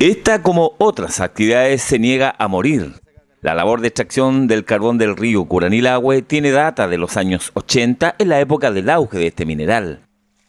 Esta, como otras actividades, se niega a morir. La labor de extracción del carbón del río Curanilagüe tiene data de los años 80, en la época del auge de este mineral,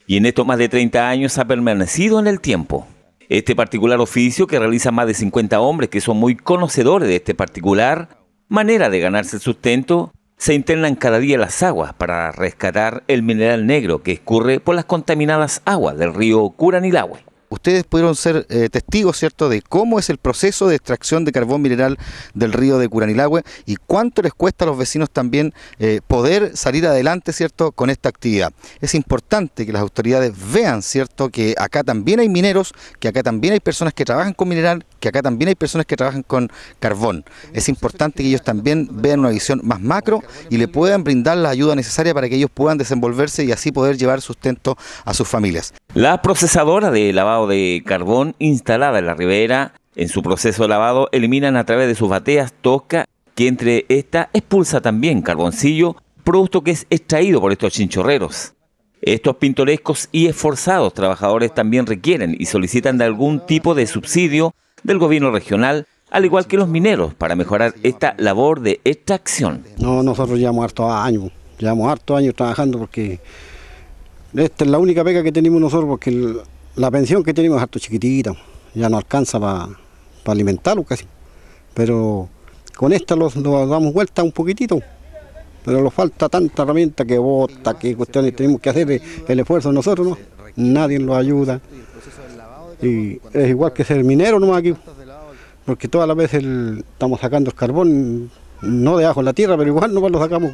y en estos más de 30 años ha permanecido en el tiempo. Este particular oficio, que realiza más de 50 hombres que son muy conocedores de este particular, manera de ganarse el sustento, se internan cada día las aguas para rescatar el mineral negro que escurre por las contaminadas aguas del río Curanilagüe ustedes pudieron ser eh, testigos, ¿cierto?, de cómo es el proceso de extracción de carbón mineral del río de Curanilagüe y cuánto les cuesta a los vecinos también eh, poder salir adelante, ¿cierto?, con esta actividad. Es importante que las autoridades vean, ¿cierto?, que acá también hay mineros, que acá también hay personas que trabajan con mineral, que acá también hay personas que trabajan con carbón. Es importante que ellos también vean una visión más macro y le puedan brindar la ayuda necesaria para que ellos puedan desenvolverse y así poder llevar sustento a sus familias. La procesadora de lavado de carbón instalada en la ribera. En su proceso de lavado eliminan a través de sus bateas tosca que entre esta expulsa también carboncillo, producto que es extraído por estos chinchorreros. Estos pintorescos y esforzados trabajadores también requieren y solicitan de algún tipo de subsidio del gobierno regional, al igual que los mineros, para mejorar esta labor de extracción. No, nosotros llevamos hartos años, llevamos hartos años trabajando porque esta es la única pega que tenemos nosotros, porque el, la pensión que tenemos es harto chiquitita, ya no alcanza para alimentarlo casi, pero con esta nos damos vuelta un poquitito, pero nos falta tanta herramienta que bota, que cuestiones tenemos que hacer el esfuerzo nosotros, Nadie nos ayuda. Y es igual que ser minero nomás aquí, porque todas las veces estamos sacando el carbón, no de en la tierra, pero igual nos lo sacamos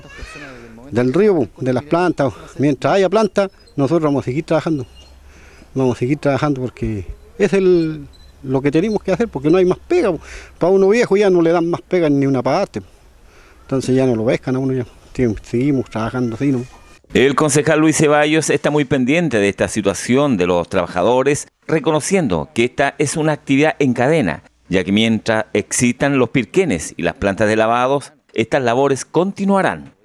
del río, de las plantas. Mientras haya planta, nosotros vamos a seguir trabajando vamos a seguir trabajando porque es el, lo que tenemos que hacer, porque no hay más pega. Para uno viejo ya no le dan más pega ni una parte. Entonces ya no lo pescan a uno ya. Seguimos trabajando así, El concejal Luis Ceballos está muy pendiente de esta situación de los trabajadores, reconociendo que esta es una actividad en cadena, ya que mientras existan los pirquenes y las plantas de lavados, estas labores continuarán.